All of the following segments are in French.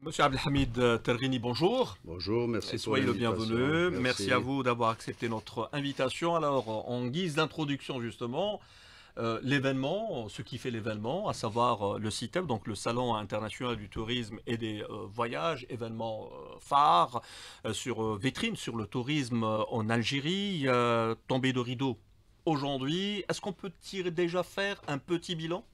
Monsieur Abdelhamid Terghini, bonjour. Bonjour, merci. Et euh, soyez le bienvenu. Merci. à vous d'avoir accepté notre invitation. Alors, en guise d'introduction, justement, euh, l'événement, ce qui fait l'événement, à savoir euh, le CITEP, donc le Salon international du tourisme et des voyages, événement phare, sur vitrine sur le tourisme en Algérie, tombé de rideau aujourd'hui. Est-ce qu'on peut tirer, déjà faire un petit bilan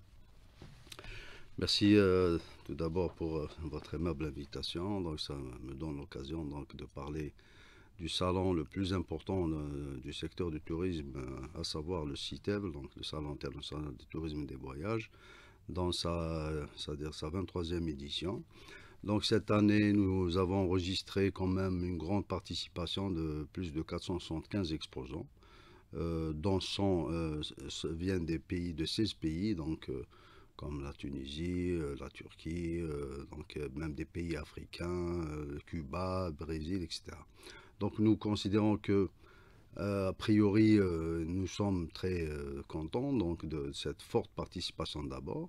Merci euh, tout d'abord pour euh, votre aimable invitation. Donc, ça me donne l'occasion de parler du salon le plus important euh, du secteur du tourisme, à savoir le CITEV, donc le Salon international du tourisme et des voyages, dans sa, -dire sa 23e édition. Donc cette année, nous avons enregistré quand même une grande participation de plus de 475 exposants, dont 100 viennent des pays, de 16 pays, donc comme la Tunisie, euh, la Turquie, euh, donc euh, même des pays africains, Cuba, Brésil, etc. Donc nous considérons que a priori, nous sommes très contents donc, de cette forte participation d'abord.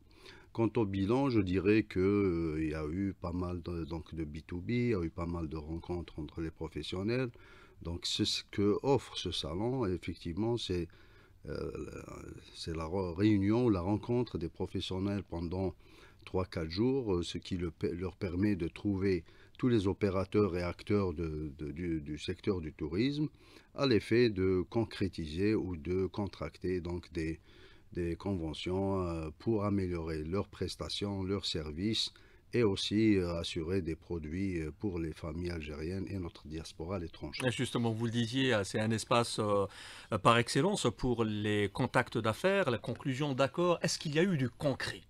Quant au bilan, je dirais qu'il y a eu pas mal de, donc, de B2B, il y a eu pas mal de rencontres entre les professionnels. Donc, ce que offre ce salon, effectivement, c'est euh, c'est la réunion, ou la rencontre des professionnels pendant 3-4 jours, euh, ce qui leur permet de trouver tous les opérateurs et acteurs du, secteur du tourisme à l'effet de concrétiser ou de contracter donc des conventions euh, pour améliorer leurs prestations, leurs services et aussi euh, assurer des produits euh, pour les familles algériennes et notre diaspora à l'étranger. Justement, vous le disiez, euh, c'est un espace par excellence pour les contacts d'affaires, la conclusion d'accords. Est-ce qu'il y a eu du concret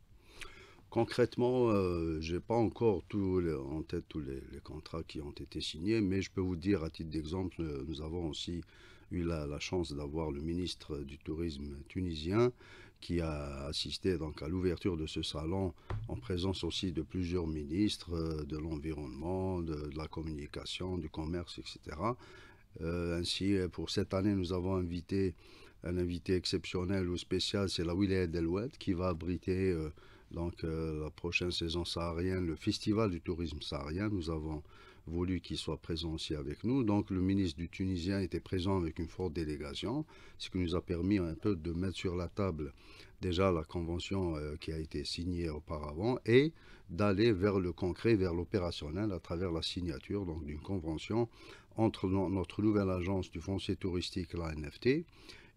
Concrètement, je n'ai pas encore en tête tous les, contrats qui ont été signés, mais je peux vous dire à titre d'exemple, nous avons aussi eu la chance d'avoir le ministre du Tourisme tunisien qui a assisté donc à l'ouverture de ce salon en présence aussi de plusieurs ministres euh, de l'environnement, de, la communication, du commerce, etc. Euh, ainsi, euh, pour cette année, nous avons invité un invité exceptionnel ou spécial, c'est la Willy Delouette, qui va abriter donc, la prochaine saison saharienne, le Festival du tourisme saharien. Nous avons voulu qu'il soit présent aussi avec nous. Donc le ministre du Tunisien était présent avec une forte délégation, ce qui nous a permis un peu de mettre sur la table déjà la convention euh, qui a été signée auparavant et d'aller vers le concret, vers l'opérationnel à travers la signature d'une convention entre notre nouvelle agence du foncier touristique, la NFT,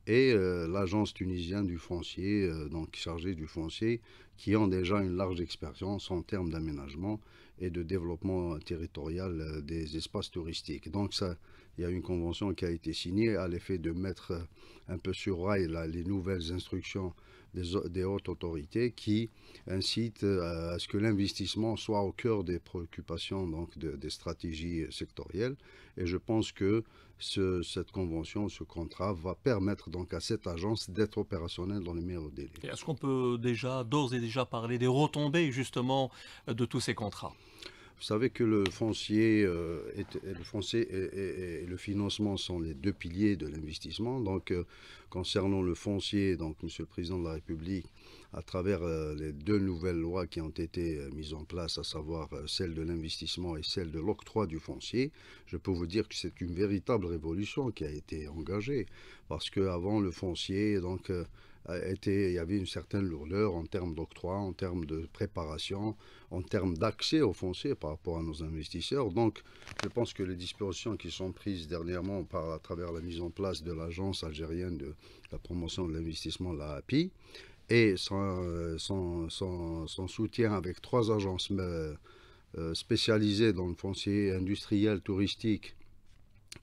et euh, l'agence tunisienne du foncier, euh, donc chargée du foncier, qui ont déjà une large expérience en termes d'aménagement et de développement territorial euh, des espaces touristiques. Donc ça, il y a une convention qui a été signée à l'effet de mettre euh, un peu sur rail les nouvelles instructions des, hautes autorités qui incitent euh, à ce que l'investissement soit au cœur des préoccupations donc, des stratégies sectorielles. Et je pense que cette convention, ce contrat va permettre donc à cette agence d'être opérationnelle dans les meilleurs délais. Est-ce qu'on peut déjà, d'ores et déjà, parler des retombées justement de tous ces contrats vous savez que le foncier, euh, et, le financement sont les deux piliers de l'investissement. Donc, euh, concernant le foncier, donc Monsieur le Président de la République, à travers euh, les deux nouvelles lois qui ont été mises en place, à savoir celle de l'investissement et celle de l'octroi du foncier, je peux vous dire que c'est une véritable révolution qui a été engagée, parce qu'avant le foncier, donc il y avait une certaine lourdeur en termes d'octroi, en termes de préparation, en termes d'accès au foncier par rapport à nos investisseurs. Donc, je pense que les dispositions qui sont prises dernièrement à travers la mise en place de l'Agence algérienne de la promotion de l'investissement, la et son, euh, soutien avec trois agences euh, euh, spécialisées dans le foncier industriel, touristique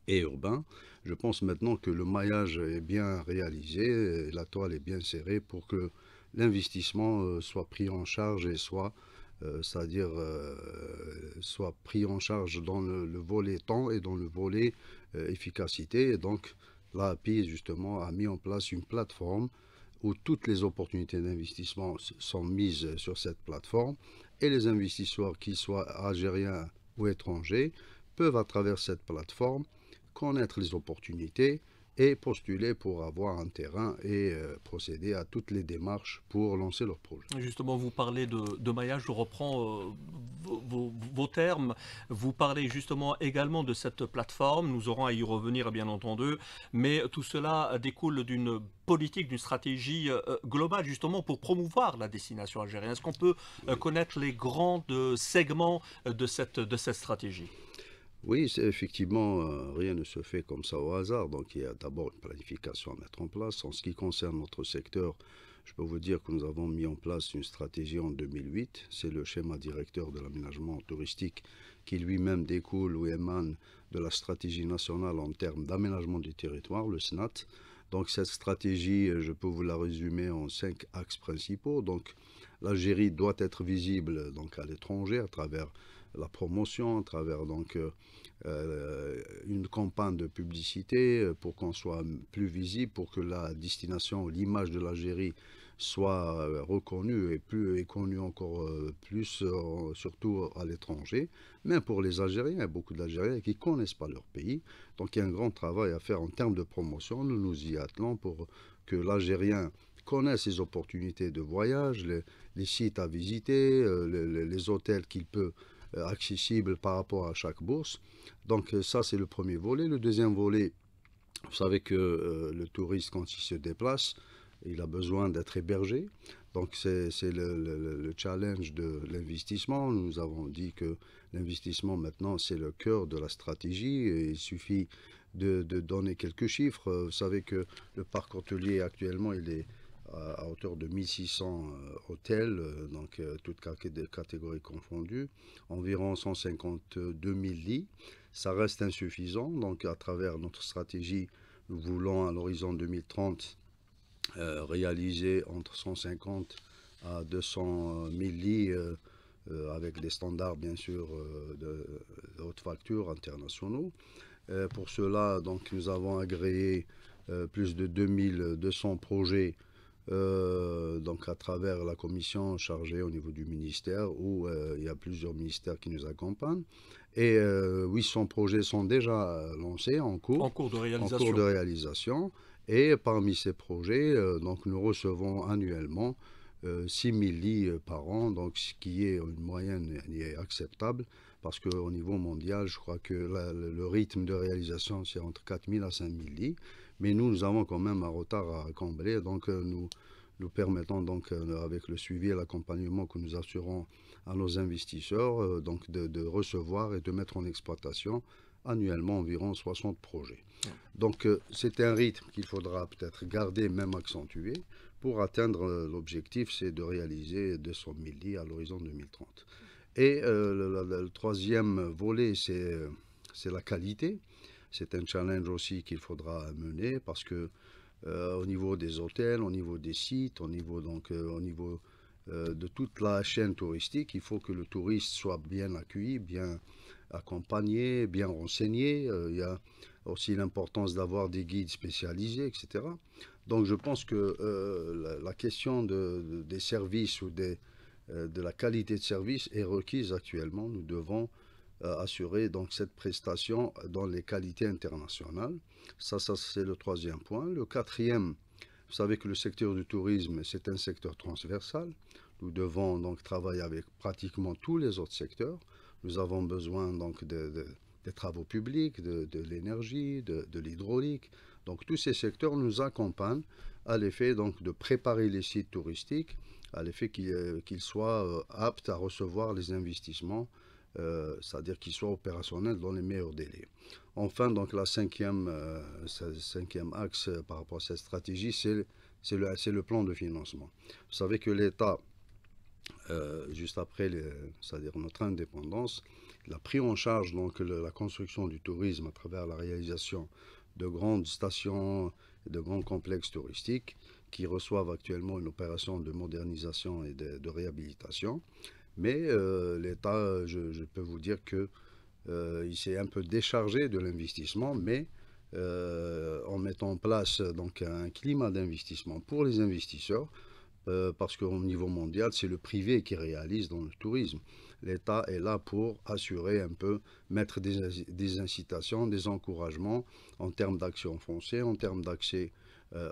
et urbain, je pense maintenant que le maillage est bien réalisé, la toile est bien serrée pour que l'investissement euh, soit pris en charge et soit, euh, c'est-à-dire euh, soit pris en charge dans le, volet temps et dans le volet efficacité. Et donc, l'API justement a mis en place une plateforme où toutes les opportunités d'investissement sont mises sur cette plateforme et les investisseurs, qu'ils soient algériens ou étrangers, peuvent à travers cette plateforme connaître les opportunités et postuler pour avoir un terrain et euh, procéder à toutes les démarches pour lancer leur projet. Justement, vous parlez de, maillage, je reprends euh, vos, termes. Vous parlez justement également de cette plateforme, nous aurons à y revenir bien entendu, mais tout cela découle d'une politique, d'une stratégie euh, globale justement pour promouvoir la destination algérienne. Est-ce qu'on peut connaître les grands segments de cette stratégie oui, effectivement, euh, rien ne se fait comme ça au hasard. Donc il y a d'abord une planification à mettre en place. En ce qui concerne notre secteur, je peux vous dire que nous avons mis en place une stratégie en 2008. C'est le schéma directeur de l'aménagement touristique qui lui-même découle ou émane de la stratégie nationale en termes d'aménagement du territoire, le SNAT. Donc cette stratégie, euh, je peux vous la résumer en cinq axes principaux. Donc l'Algérie doit être visible donc à l'étranger à travers la promotion, à travers donc euh, euh, une campagne de publicité euh, pour qu'on soit plus visible, pour que la destination, l'image de l'Algérie soit reconnue et, plus, connue encore plus, surtout à l'étranger, Mais pour les Algériens, beaucoup d'Algériens qui ne connaissent pas leur pays. Donc il y a un grand travail à faire en termes de promotion, nous nous y attelons pour que l'Algérien connaisse ses opportunités de voyage, les, sites à visiter, les hôtels qu'il peut euh, accessible par rapport à chaque bourse. Donc euh, ça, c'est le premier volet. Le deuxième volet, vous savez que euh, le touriste, quand il se déplace, il a besoin d'être hébergé. Donc c'est le, challenge de l'investissement. Nous avons dit que l'investissement maintenant c'est le cœur de la stratégie. il suffit de, donner quelques chiffres. Vous savez que le parc hôtelier actuellement il est à, hauteur de 1600 euh, hôtels, euh, donc euh, toutes catégories confondues, environ 152 000 lits. Ça reste insuffisant, donc à travers notre stratégie, nous voulons à l'horizon 2030 réaliser entre 150 à 200 000 lits avec des standards bien sûr de, de, haute facture internationaux. pour cela, donc, nous avons agréé plus de 2200 projets euh, donc à travers la commission chargée au niveau du ministère, où euh, il y a plusieurs ministères qui nous accompagnent. Et euh, oui, 800 projets sont déjà lancés en cours, en cours de réalisation. Et parmi ces projets, donc nous recevons annuellement 6 000 lits par an, donc ce qui est une moyenne est acceptable, parce qu'au niveau mondial, je crois que le rythme de réalisation, c'est entre 4 000 à 5 000 lits. Mais nous, nous avons quand même un retard à combler, donc euh, nous, nous permettons donc euh, avec le suivi et l'accompagnement que nous assurons à nos investisseurs euh, donc de, recevoir et de mettre en exploitation annuellement environ 60 projets. Donc c'est un rythme qu'il faudra peut-être garder, même accentuer, pour atteindre l'objectif, c'est de réaliser 200 000 lits à l'horizon 2030. Et le, le, troisième volet, c'est la qualité. C'est un challenge aussi qu'il faudra mener parce que euh, au niveau des hôtels, au niveau des sites, au niveau, donc, euh, au niveau euh, de toute la chaîne touristique, il faut que le touriste soit bien accueilli, bien accompagné, bien renseigné. il y a aussi l'importance d'avoir des guides spécialisés, etc. Donc je pense que la, question des services ou de la qualité de service est requise actuellement. Nous devons euh, assurer donc cette prestation dans les qualités internationales. Ça, ça c'est le troisième point. Le quatrième, vous savez que le secteur du tourisme, c'est un secteur transversal. Nous devons donc travailler avec pratiquement tous les autres secteurs. Nous avons besoin donc des travaux publics, de, l'énergie, de, l'hydraulique. Donc tous ces secteurs nous accompagnent à l'effet donc de préparer les sites touristiques, à l'effet euh, qu'ils soient euh, aptes à recevoir les investissements euh, c'est-à-dire qu'ils soient opérationnels dans les meilleurs délais. Enfin, donc la cinquième, euh, cinquième axe euh, par rapport à cette stratégie, c'est le, le, plan de financement. Vous savez que l'État, juste après c'est-à-dire notre indépendance, il a pris en charge donc, la construction du tourisme à travers la réalisation de grandes stations et de grands complexes touristiques qui reçoivent actuellement une opération de modernisation et de, de réhabilitation. Mais euh, l'État, je, peux vous dire qu'il euh, il s'est un peu déchargé de l'investissement, mais euh, en mettant en place donc un climat d'investissement pour les investisseurs, parce qu'au niveau mondial, c'est le privé qui réalise dans le tourisme. L'État est là pour assurer un peu, mettre des, incitations, des encouragements en termes d'actions foncées, en termes d'accès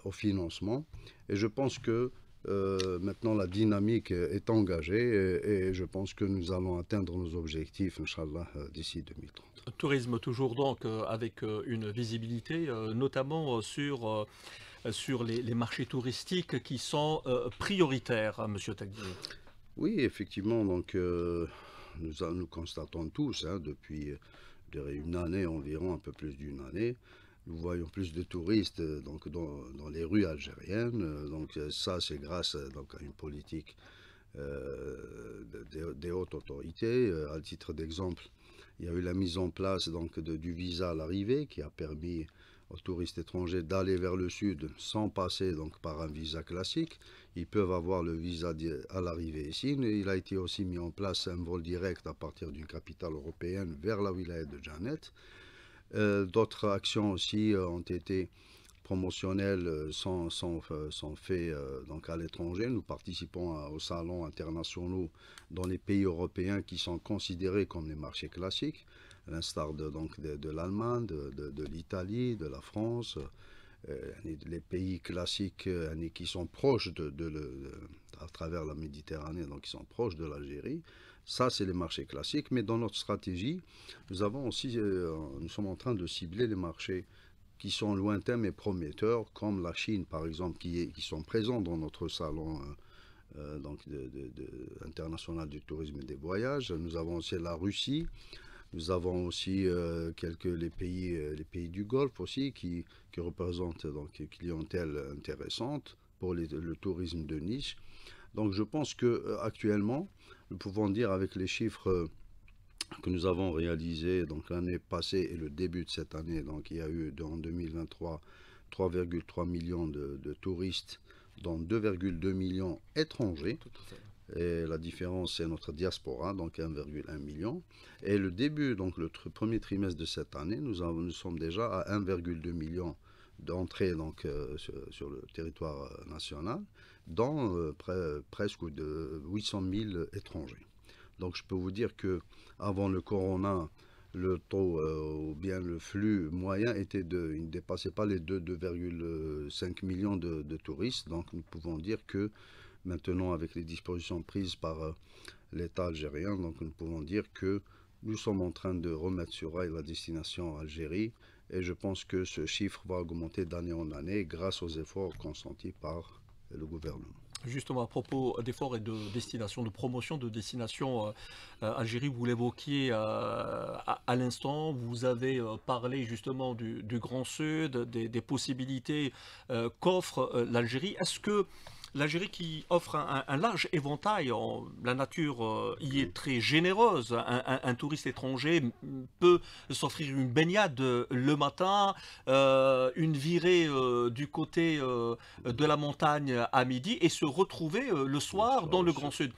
au financement. Et je pense que euh, maintenant, la dynamique est engagée et, je pense que nous allons atteindre nos objectifs, Inch'Allah, euh, d'ici 2030. Tourisme toujours donc euh, avec une visibilité, notamment sur, les, marchés touristiques qui sont prioritaires, M. Hein, monsieur Oui, effectivement, donc nous, constatons tous hein, depuis une année environ, un peu plus d'une année, nous voyons plus de touristes euh, donc, dans, les rues algériennes. Euh, donc euh, ça, c'est grâce donc, à une politique des, hautes autorités. À titre d'exemple, il y a eu la mise en place donc, du visa à l'arrivée qui a permis aux touristes étrangers d'aller vers le sud sans passer donc, par un visa classique. Ils peuvent avoir le visa à l'arrivée ici. Il a été aussi mis en place un vol direct à partir d'une capitale européenne vers la wilaya de Janet. Euh, d'autres actions aussi euh, ont été promotionnelles sont, sont, faits donc à l'étranger. Nous participons aux salons internationaux dans les pays européens qui sont considérés comme les marchés classiques, à l'instar de, de, l'Allemagne, de, l'Italie, de la France, euh, les pays classiques qui sont proches de, à travers la Méditerranée, donc qui sont proches de l'Algérie. Ça, c'est les marchés classiques, mais dans notre stratégie, nous, avons aussi, euh, nous sommes en train de cibler les marchés qui sont lointains mais prometteurs, comme la Chine, par exemple, qui, est, qui sont présents dans notre salon hein, euh, donc international du tourisme et des voyages. Nous avons aussi la Russie. Nous avons aussi euh, quelques les pays, les pays du Golfe aussi qui, qui représentent donc une clientèle intéressante pour le tourisme de niche. Donc je pense que actuellement nous pouvons dire avec les chiffres euh, que nous avons réalisés l'année passée et le début de cette année, donc il y a eu en 2023 3,3 millions de, touristes, dont 2,2 millions étrangers. Et la différence, c'est notre diaspora, donc 1,1 million. Et le début, donc le premier trimestre de cette année, nous, sommes déjà à 1,2 million d'entrées donc, euh, sur, le territoire euh, national dans euh, presque 800 000 étrangers. Donc je peux vous dire que avant le corona, le taux euh, ou bien le flux moyen était de, il ne dépassait pas les 2,5 millions de, touristes. Donc nous pouvons dire que maintenant, avec les dispositions prises par euh, l'État algérien, donc nous pouvons dire que nous sommes en train de remettre sur rail la destination Algérie et je pense que ce chiffre va augmenter d'année en année grâce aux efforts consentis par gouvernement. Justement, à propos d'efforts et de destinations de promotion de destinations euh, euh, Algérie, vous l'évoquiez euh, à, l'instant, vous avez parlé justement du, Grand Sud, des, des possibilités qu'offre l'Algérie. Est-ce que l'Algérie qui offre un, large éventail, la nature euh, y est très généreuse, un, touriste étranger peut s'offrir une baignade euh, le matin, euh, une virée du côté de la montagne à midi et se retrouver le soir dans le Grand Sud.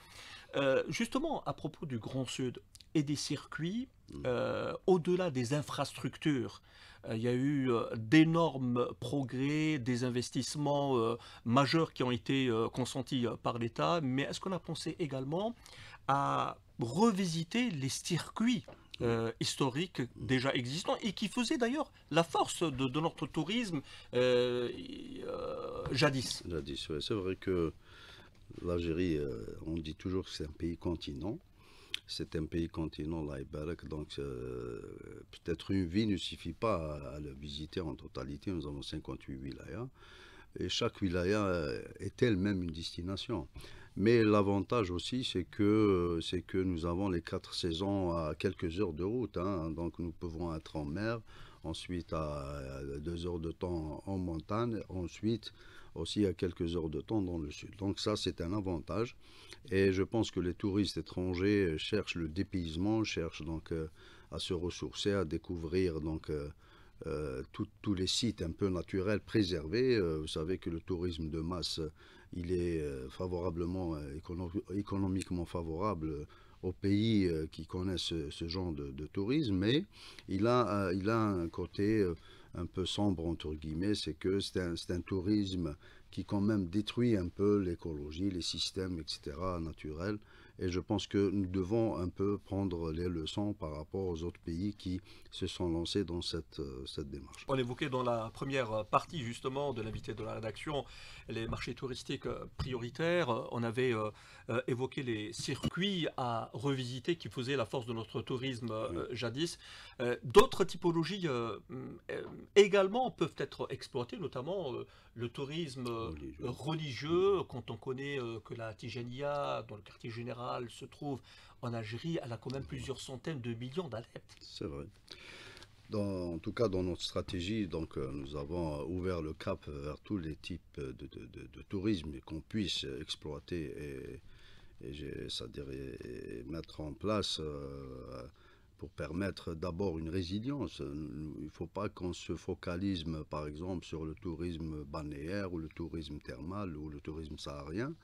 Justement, à propos du Grand Sud, et des circuits, euh, au-delà des infrastructures. Euh, il y a eu euh, d'énormes progrès, des investissements majeurs qui ont été consentis par l'État, mais est-ce qu'on a pensé également à revisiter les circuits historiques déjà existants et qui faisaient d'ailleurs la force de, notre tourisme jadis Jadis, c'est vrai que l'Algérie, on dit toujours que c'est un pays continent, c'est un pays continent, donc euh, peut-être une vie ne suffit pas à, le visiter en totalité. Nous avons 58 wilayas et chaque wilaya euh, est elle-même une destination. Mais l'avantage aussi, c'est que, euh, c'est que nous avons les quatre saisons à quelques heures de route. Hein. Donc nous pouvons être en mer, ensuite à deux heures de temps en montagne, ensuite aussi à quelques heures de temps dans le sud. Donc ça, c'est un avantage. Et je pense que les touristes étrangers cherchent le dépaysement, cherchent donc euh, à se ressourcer, à découvrir donc euh, euh, tous les sites un peu naturels préservés. vous savez que le tourisme de masse, il est favorablement, économiquement favorable aux pays qui connaissent ce, genre de, de, tourisme, mais il a, il a un côté un peu sombre, entre guillemets, c'est que c'est un, un, tourisme qui quand même détruit un peu l'écologie, les systèmes, etc., naturels. Et je pense que nous devons un peu prendre les leçons par rapport aux autres pays qui se sont lancés dans cette, euh, démarche. On évoquait dans la première partie justement de l'invité de la rédaction les marchés touristiques prioritaires. On avait euh, euh, évoqué les circuits à revisiter qui faisaient la force de notre tourisme jadis. D'autres typologies également peuvent être exploitées, notamment le tourisme religieux. Quand on connaît que la Tijania, dans le quartier général, se trouve en Algérie, elle a quand même plusieurs centaines de millions d'adeptes. C'est vrai. en tout cas, dans notre stratégie, donc, euh, nous avons euh, ouvert le cap euh, vers tous les types de, de, de, tourisme qu'on puisse exploiter et, et, mettre en place pour permettre d'abord une résilience. Il ne faut pas qu'on se focalise, par exemple, sur le tourisme balnéaire ou le tourisme thermal ou le tourisme saharien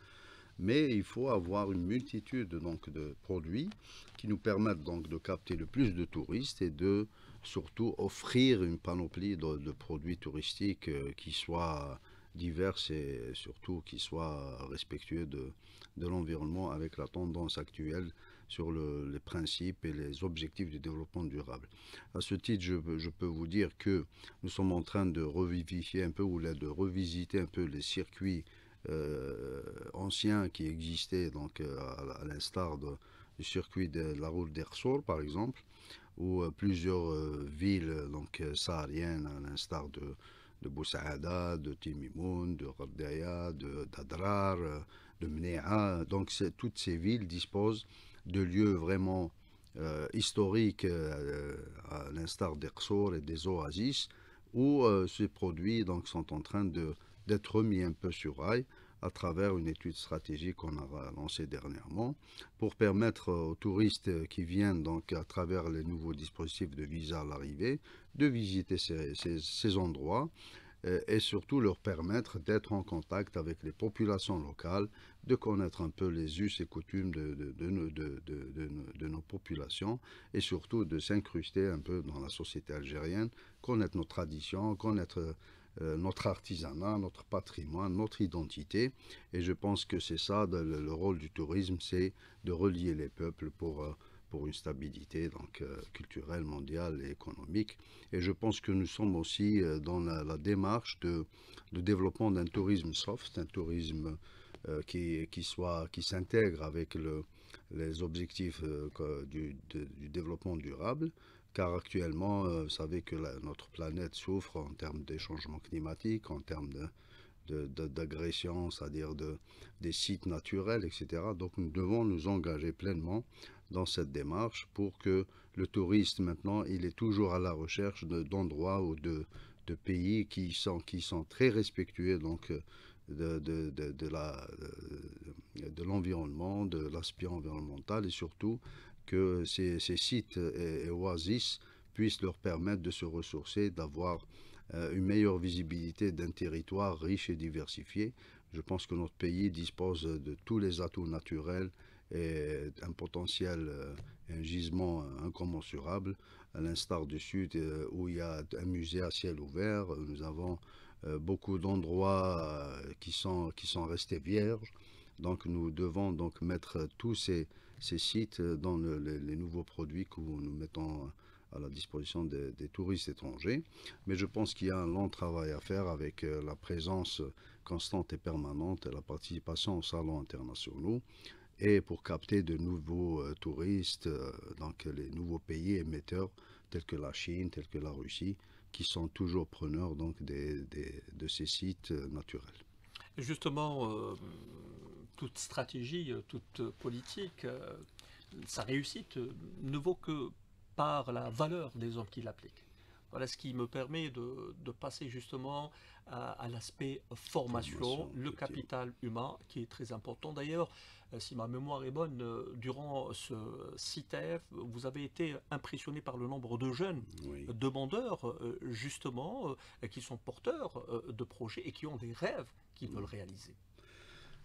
mais il faut avoir une multitude donc de produits qui nous permettent donc de capter le plus de touristes et de surtout offrir une panoplie de, produits touristiques euh, qui soient divers et surtout qui soient respectueux de, l'environnement avec la tendance actuelle sur les principes et les objectifs du développement durable. À ce titre, je, je, peux vous dire que nous sommes en train de revivifier un peu ou de revisiter un peu les circuits euh, anciens qui existaient, donc euh, à, l'instar du circuit de la route d'Ersour, par exemple, ou euh, plusieurs villes donc, sahariennes, à l'instar de, de Boussaada, de Timimoun, de Rardaya, de d'Adrar, de Mnéa Donc toutes ces villes disposent de lieux vraiment historiques, à l'instar d'Ersour et des oasis, où ces produits donc, sont en train de d'être remis un peu sur rail à travers une étude stratégique qu'on a lancée dernièrement pour permettre aux touristes qui viennent donc à travers les nouveaux dispositifs de visa à l'arrivée de visiter ces, ces, ces endroits euh, et surtout leur permettre d'être en contact avec les populations locales, de connaître un peu les us et coutumes de, de, de, de nos populations et surtout de s'incruster un peu dans la société algérienne, connaître nos traditions, connaître euh, notre artisanat, notre patrimoine, notre identité. Et je pense que c'est ça le, rôle du tourisme, c'est de relier les peuples pour, euh, pour une stabilité donc, euh, culturelle, mondiale et économique. Et je pense que nous sommes aussi dans la, démarche de, de développement d'un tourisme soft, un tourisme qui, qui, qui s'intègre avec les objectifs du développement durable, car actuellement, euh, vous savez que notre planète souffre en termes de changements climatiques, en termes d'agression, de, c'est-à-dire des sites naturels, etc. Donc nous devons nous engager pleinement dans cette démarche pour que le touriste maintenant, il est toujours à la recherche d'endroits ou de, pays qui sont, qui sont très respectueux donc, euh, de, de, de, euh, de l'environnement, de l'aspect environnemental et surtout que ces, sites et, oasis puissent leur permettre de se ressourcer, d'avoir euh, une meilleure visibilité d'un territoire riche et diversifié. Je pense que notre pays dispose de tous les atouts naturels et un potentiel, euh, un gisement incommensurable, à l'instar du Sud euh, où il y a un musée à ciel ouvert. Nous avons beaucoup d'endroits qui sont, qui sont restés vierges. Donc nous devons donc mettre tous ces, ces sites euh, dans les, nouveaux produits que nous mettons euh, à la disposition des, touristes étrangers. Mais je pense qu'il y a un long travail à faire avec euh, la présence constante et permanente et la participation aux salons internationaux et pour capter de nouveaux touristes, donc les nouveaux pays émetteurs tels que la Chine, tels que la Russie, qui sont toujours preneurs donc, de ces sites naturels. Justement, toute stratégie, euh, toute euh, politique, euh, sa réussite ne vaut que par la valeur des hommes qui l'appliquent. Voilà ce qui me permet de, passer justement à, l'aspect formation, le capital humain, qui est très important. D'ailleurs, si ma mémoire est bonne, durant ce CITEF, vous avez été impressionné par le nombre de jeunes demandeurs, justement, qui sont porteurs de projets et qui ont des rêves qu'ils veulent réaliser.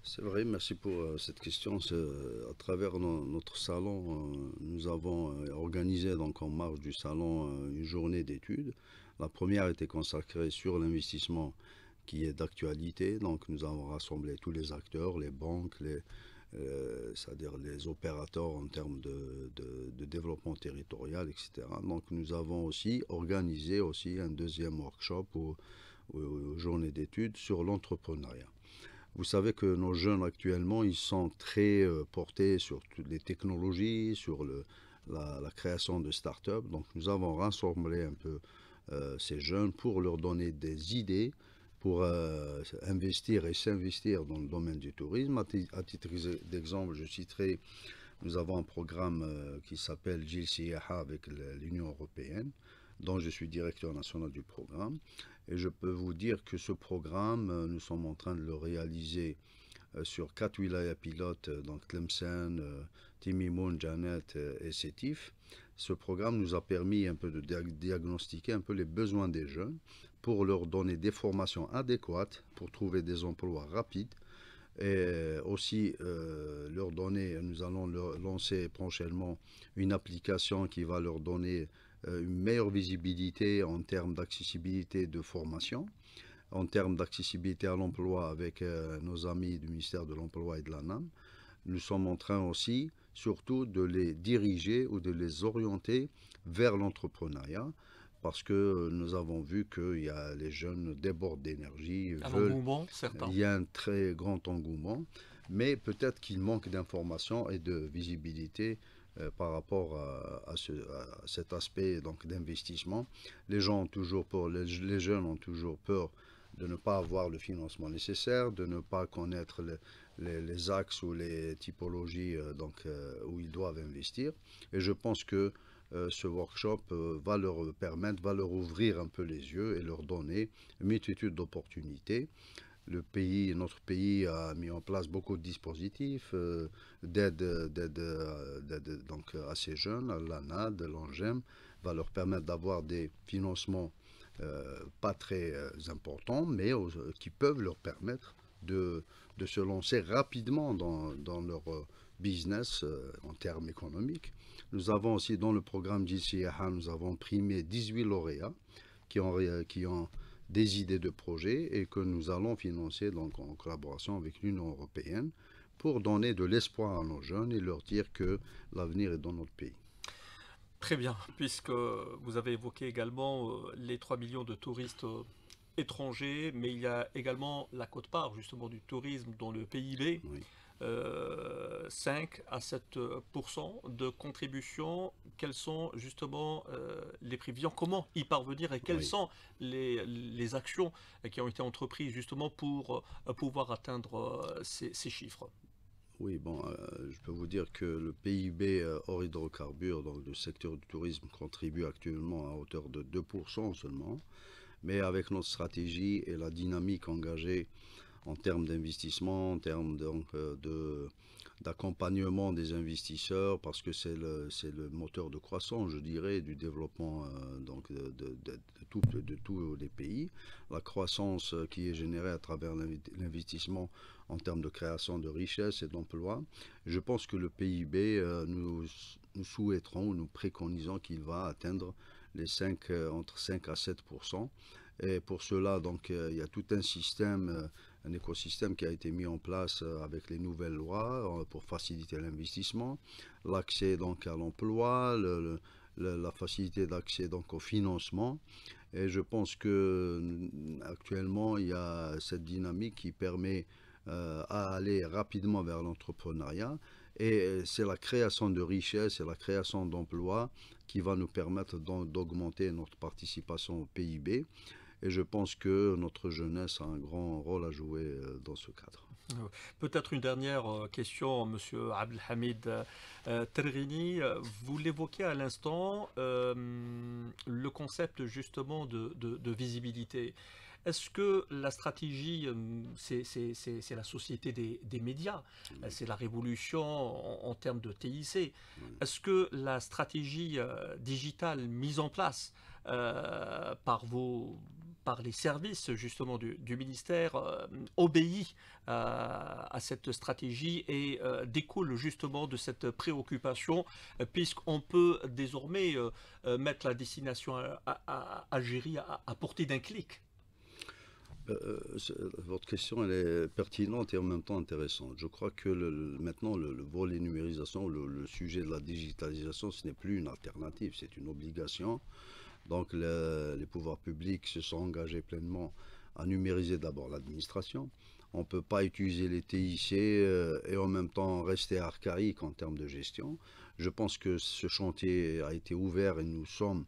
C'est vrai, merci pour euh, cette question. Euh, à travers notre salon, euh, nous avons organisé donc en marge du salon une journée d'études. La première était consacrée sur l'investissement qui est d'actualité. Donc nous avons rassemblé tous les acteurs, les banques, les, c'est-à-dire les opérateurs en termes de, développement territorial, etc. Donc nous avons aussi organisé aussi un deuxième workshop ou journée d'études sur l'entrepreneuriat. Vous savez que nos jeunes actuellement, ils sont très euh, portés sur toutes les technologies, sur la, création de start-up. Donc nous avons rassemblé un peu euh, ces jeunes pour leur donner des idées pour euh, investir et s'investir dans le domaine du tourisme. À, titre d'exemple, je citerai, nous avons un programme qui s'appelle GIL avec l'Union européenne, dont je suis directeur national du programme. Et je peux vous dire que ce programme, euh, nous sommes en train de le réaliser euh, sur quatre wilayas pilotes, euh, donc Timmy Timimoun, Janet et Sétif. Ce programme nous a permis un peu de diagnostiquer un peu les besoins des jeunes pour leur donner des formations adéquates pour trouver des emplois rapides et aussi leur donner, nous allons lancer prochainement une application qui va leur donner euh, une meilleure visibilité en termes d'accessibilité de formation, en termes d'accessibilité à l'emploi avec euh, nos amis du ministère de l'Emploi et de l'ANAM. Nous sommes en train aussi, surtout, de les diriger ou de les orienter vers l'entrepreneuriat parce que nous avons vu que y a, les jeunes débordent d'énergie. Il y a un très grand engouement, mais peut-être qu'il manque d'informations et de visibilité euh, par rapport à, cet aspect donc d'investissement. Les gens toujours peur, les, jeunes ont toujours peur de ne pas avoir le financement nécessaire, de ne pas connaître les, axes ou les typologies euh, donc, euh, où ils doivent investir. Et je pense que ce workshop va leur permettre, va leur ouvrir un peu les yeux et leur donner une multitude d'opportunités le pays, notre pays a mis en place beaucoup de dispositifs euh, euh, d'aide donc à euh, ces jeunes, l'ANAD, l'ANGEM, va leur permettre d'avoir des financements pas très importants, mais qui peuvent leur permettre de, se lancer rapidement dans, leur business en termes économiques. Nous avons aussi dans le programme d'ici nous avons primé 18 lauréats qui ont, qui ont des idées de projets et que nous allons financer donc en collaboration avec l'Union européenne pour donner de l'espoir à nos jeunes et leur dire que l'avenir est dans notre pays. Très bien, puisque vous avez évoqué également euh, les 3 millions de touristes euh, étrangers, mais il y a également la cote-part justement du tourisme dans le PIB. Oui. 5 euh, à 7% euh, de contribution. Quels sont justement euh, les prévisions Comment y parvenir et quelles sont les, actions qui ont été entreprises justement pour pouvoir atteindre ces, chiffres oui, bon, je peux vous dire que le PIB hors hydrocarbures, donc le secteur du tourisme, contribue actuellement à hauteur de 2% seulement. Mais avec notre stratégie et la dynamique engagée en termes d'investissement, en termes donc euh, de d'accompagnement des investisseurs parce que c'est le, le moteur de croissance, je dirais, du développement euh, donc de, de, de, de tous les pays. La croissance euh, qui est générée à travers l'investissement en termes de création de richesses et d'emplois. Je pense que le PIB, nous, souhaiterons, nous préconisons qu'il va atteindre les 5, entre 5 à 7 et pour cela, donc, il y a tout un système un écosystème qui a été mis en place euh, avec les nouvelles lois euh, pour faciliter l'investissement, l'accès donc à l'emploi, la facilité d'accès donc au financement. Et je pense que euh, actuellement il y a cette dynamique qui permet euh, à aller rapidement vers l'entrepreneuriat. Et c'est la création de richesses et la création d'emplois qui va nous permettre d'augmenter notre participation au PIB. Et je pense que notre jeunesse a un grand rôle à jouer euh, dans ce cadre. Ah Peut-être une dernière euh, question, euh, Monsieur Abdelhamid Terrini, Vous l'évoquez à l'instant, le concept justement de, visibilité. Est-ce que la stratégie, c'est la société des, médias, c'est la révolution en, termes de TIC. Est-ce que la stratégie digitale mise en place euh, par vos par les services justement du, ministère euh, obéit euh, à cette stratégie et découle justement de cette préoccupation puisqu'on peut désormais mettre la destination à, Algérie à, portée d'un clic. votre question elle est pertinente et en même temps intéressante. Je crois que maintenant le, volet numérisation, le, sujet de la digitalisation, ce n'est plus une alternative, c'est une obligation. Donc les pouvoirs publics se sont engagés pleinement à numériser d'abord l'administration. On ne peut pas utiliser les TIC euh, et en même temps rester archaïque en termes de gestion. Je pense que ce chantier a été ouvert et nous sommes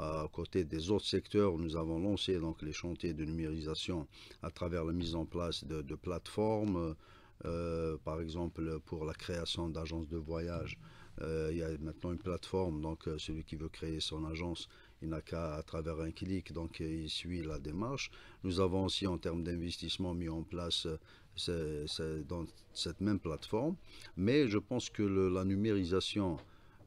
euh, à côté des autres secteurs, nous avons lancé donc les chantiers de numérisation à travers la mise en place de, plateformes, euh, par exemple pour la création d'agences de voyage. il y a maintenant une plateforme, donc celui qui veut créer son agence il n'a qu'à travers un clic, donc euh, il suit la démarche. Nous avons aussi en termes d'investissement mis en place euh, dans cette même plateforme, mais je pense que la numérisation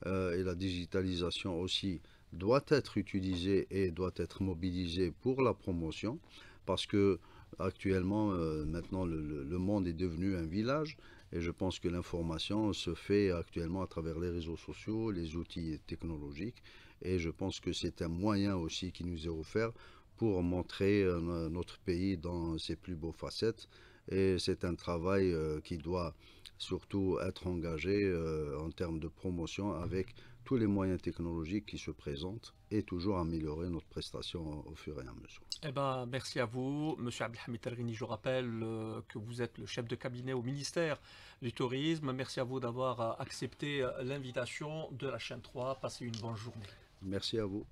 euh, et la digitalisation aussi doit être utilisée et doit être mobilisée pour la promotion, parce que actuellement, maintenant, le, monde est devenu un village et je pense que l'information se fait actuellement à travers les réseaux sociaux, les outils technologiques et je pense que c'est un moyen aussi qui nous est offert pour montrer euh, notre pays dans ses plus beaux facettes. Et c'est un travail euh, qui doit surtout être engagé euh, en termes de promotion avec tous les moyens technologiques qui se présentent et toujours améliorer notre prestation au fur et à mesure. Eh ben, merci à vous, Monsieur Abdelhamid Talrini. Je rappelle que vous êtes le chef de cabinet au ministère du Tourisme. Merci à vous d'avoir accepté l'invitation de la chaîne 3. Passez une bonne journée. Merci à vous.